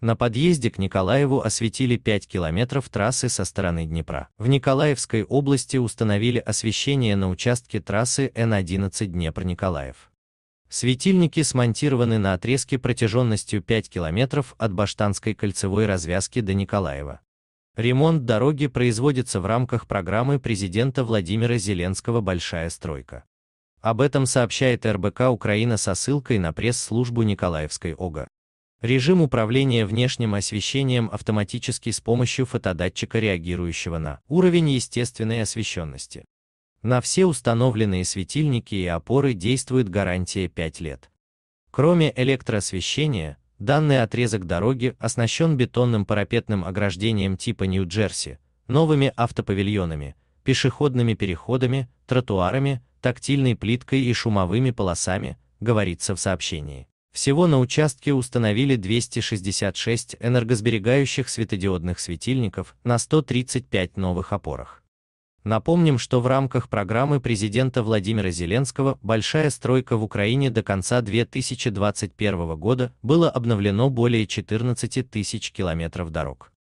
На подъезде к Николаеву осветили 5 километров трассы со стороны Днепра. В Николаевской области установили освещение на участке трассы Н-11 Днепр-Николаев. Светильники смонтированы на отрезке протяженностью 5 километров от Баштанской кольцевой развязки до Николаева. Ремонт дороги производится в рамках программы президента Владимира Зеленского «Большая стройка». Об этом сообщает РБК Украина со ссылкой на пресс-службу Николаевской ОГА. Режим управления внешним освещением автоматически с помощью фотодатчика, реагирующего на уровень естественной освещенности. На все установленные светильники и опоры действует гарантия 5 лет. Кроме электроосвещения, данный отрезок дороги оснащен бетонным парапетным ограждением типа Нью-Джерси, новыми автопавильонами, пешеходными переходами, тротуарами, тактильной плиткой и шумовыми полосами, говорится в сообщении. Всего на участке установили 266 энергосберегающих светодиодных светильников на 135 новых опорах. Напомним, что в рамках программы президента Владимира Зеленского «Большая стройка в Украине» до конца 2021 года было обновлено более 14 тысяч километров дорог.